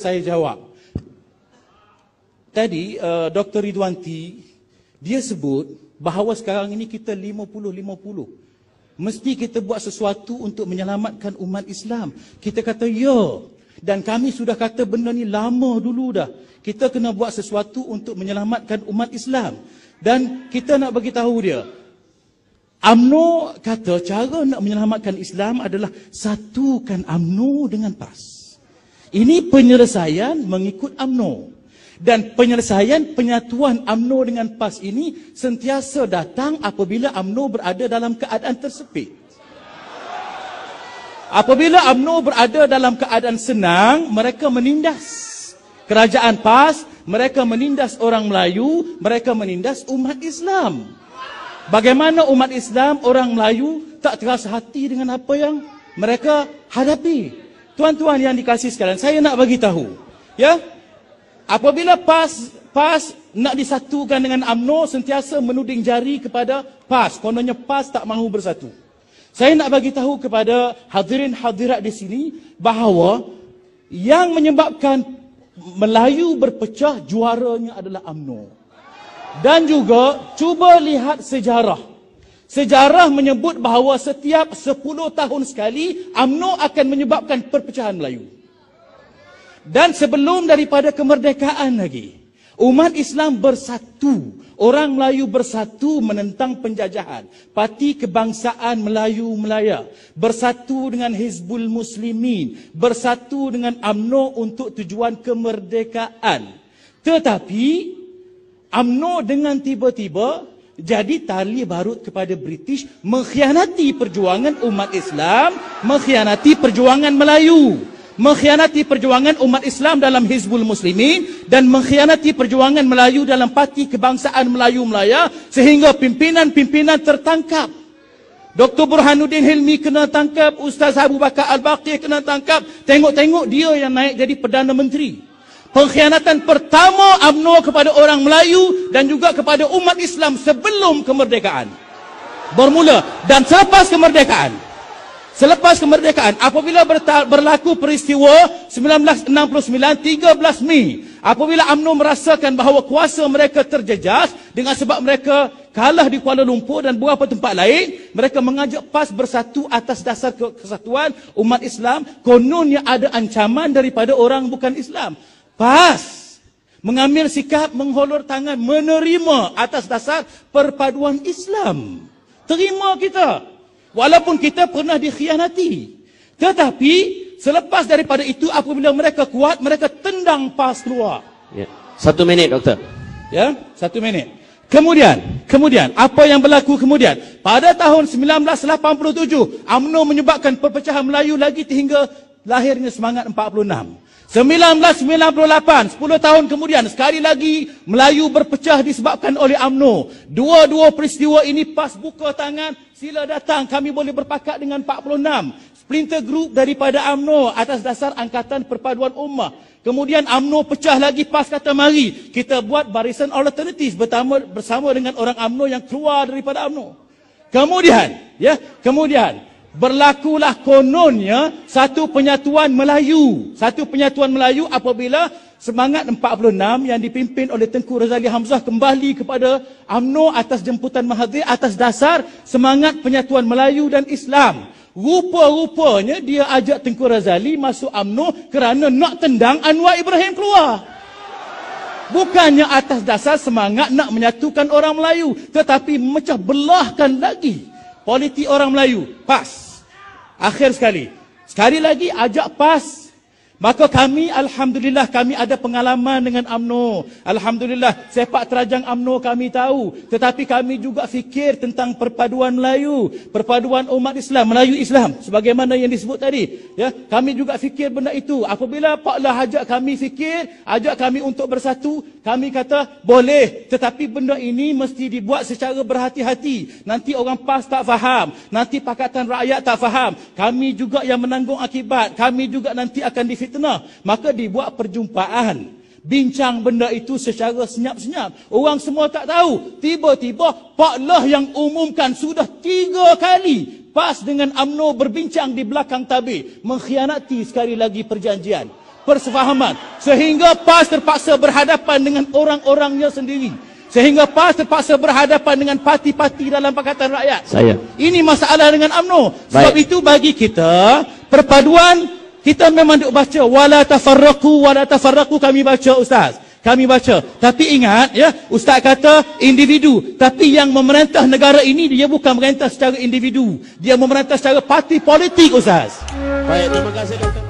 saya jawab. Tadi uh, eh, Dr. Ridwanti dia sebut bahawa sekarang ini kita 50-50. Mesti kita buat sesuatu untuk menyelamatkan umat Islam. Kita kata ya. Dan kami sudah kata benda ni lama dulu dah. Kita kena buat sesuatu untuk menyelamatkan umat Islam. Dan kita nak bagi tahu dia. AMNO kata cara nak menyelamatkan Islam adalah satukan AMNO dengan PAS. Ini penyelesaian mengikut AMNO Dan penyelesaian penyatuan AMNO dengan PAS ini sentiasa datang apabila AMNO berada dalam keadaan tersepit. Apabila AMNO berada dalam keadaan senang, mereka menindas kerajaan PAS, mereka menindas orang Melayu, mereka menindas umat Islam. Bagaimana umat Islam, orang Melayu tak terasa hati dengan apa yang mereka hadapi? Tuan-tuan yang dikasih sekalian, saya nak bagi tahu. Ya. Apabila PAS PAS nak disatukan dengan AMNO sentiasa menuding jari kepada PAS, kononnya PAS tak mahu bersatu. Saya nak bagi tahu kepada hadirin hadirat di sini bahawa yang menyebabkan Melayu berpecah juaranya adalah AMNO. Dan juga cuba lihat sejarah. Sejarah menyebut bahawa setiap 10 tahun sekali UMNO akan menyebabkan perpecahan Melayu. Dan sebelum daripada kemerdekaan lagi, umat Islam bersatu, orang Melayu bersatu menentang penjajahan. Parti Kebangsaan Melayu Melaya bersatu dengan Hizbul Muslimin, bersatu dengan UMNO untuk tujuan kemerdekaan. Tetapi UMNO dengan tiba-tiba jadi tali barut kepada British mengkhianati perjuangan umat Islam, mengkhianati perjuangan Melayu, mengkhianati perjuangan umat Islam dalam Hizbul Muslimin dan mengkhianati perjuangan Melayu dalam Parti Kebangsaan Melayu Melaya sehingga pimpinan-pimpinan tertangkap. Dr. Burhanuddin Hilmi kena tangkap, Ustaz Abu Bakar Al-Baqir kena tangkap. Tengok-tengok dia yang naik jadi Perdana Menteri pengkhianatan pertama UMNO kepada orang Melayu dan juga kepada umat Islam sebelum kemerdekaan. Bermula dan selepas kemerdekaan. Selepas kemerdekaan, apabila berlaku peristiwa 1969, 13 Mei, apabila UMNO merasakan bahawa kuasa mereka terjejas dengan sebab mereka kalah di Kuala Lumpur dan beberapa tempat lain, mereka mengajak PAS bersatu atas dasar kesatuan umat Islam, Kononnya ada ancaman daripada orang bukan Islam. Pas mengambil sikap menghulur tangan menerima atas dasar perpaduan Islam. Terima kita walaupun kita pernah dikhianati. Tetapi selepas daripada itu apabila mereka kuat mereka tendang pas keluar. Ya. Satu minit doktor. Ya, satu minit. Kemudian, kemudian apa yang berlaku kemudian? Pada tahun 1987, Amno menyebabkan perpecahan Melayu lagi sehingga lahirnya semangat 46. 1998, 10 tahun kemudian, sekali lagi Melayu berpecah disebabkan oleh UMNO. Dua-dua peristiwa ini pas buka tangan, sila datang kami boleh berpakat dengan 46. Splinter group daripada UMNO atas dasar Angkatan Perpaduan Ummah. Kemudian UMNO pecah lagi pas kata mari, kita buat barisan alternatif bersama, bersama dengan orang UMNO yang keluar daripada UMNO. Kemudian, ya, kemudian berlakulah kononnya satu penyatuan Melayu. Satu penyatuan Melayu apabila semangat 46 yang dipimpin oleh Tengku Razali Hamzah kembali kepada UMNO atas jemputan Mahathir atas dasar semangat penyatuan Melayu dan Islam. Rupa-rupanya dia ajak Tengku Razali masuk UMNO kerana nak tendang Anwar Ibrahim keluar. Bukannya atas dasar semangat nak menyatukan orang Melayu. Tetapi mecah belahkan lagi politik orang Melayu. Pas. Akhir sekali. Sekali lagi ajak PAS. Maka kami Alhamdulillah kami ada pengalaman dengan UMNO. Alhamdulillah sepak terajang UMNO kami tahu. Tetapi kami juga fikir tentang perpaduan Melayu. Perpaduan umat Islam. Melayu Islam. Sebagaimana yang disebut tadi. Ya, Kami juga fikir benda itu. Apabila Pak Lah ajak kami fikir. Ajak kami untuk bersatu. Kami kata boleh tetapi benda ini mesti dibuat secara berhati-hati. Nanti orang PAS tak faham, nanti pakatan rakyat tak faham. Kami juga yang menanggung akibat, kami juga nanti akan difitnah. Maka dibuat perjumpaan bincang benda itu secara senyap-senyap. Orang semua tak tahu. Tiba-tiba Pak Lah yang umumkan sudah tiga kali PAS dengan AMNO berbincang di belakang tabir. Mengkhianati sekali lagi perjanjian persefahaman sehingga PAS terpaksa berhadapan dengan orang-orangnya sendiri sehingga PAS terpaksa berhadapan dengan parti-parti dalam Pakatan Rakyat Saya. ini masalah dengan UMNO sebab Baik. itu bagi kita perpaduan kita memang duk baca wala tafarraqu wala tafarraqu kami baca ustaz kami baca tapi ingat ya ustaz kata individu tapi yang memerintah negara ini dia bukan memerintah secara individu dia memerintah secara parti politik ustaz baik terima kasih doktor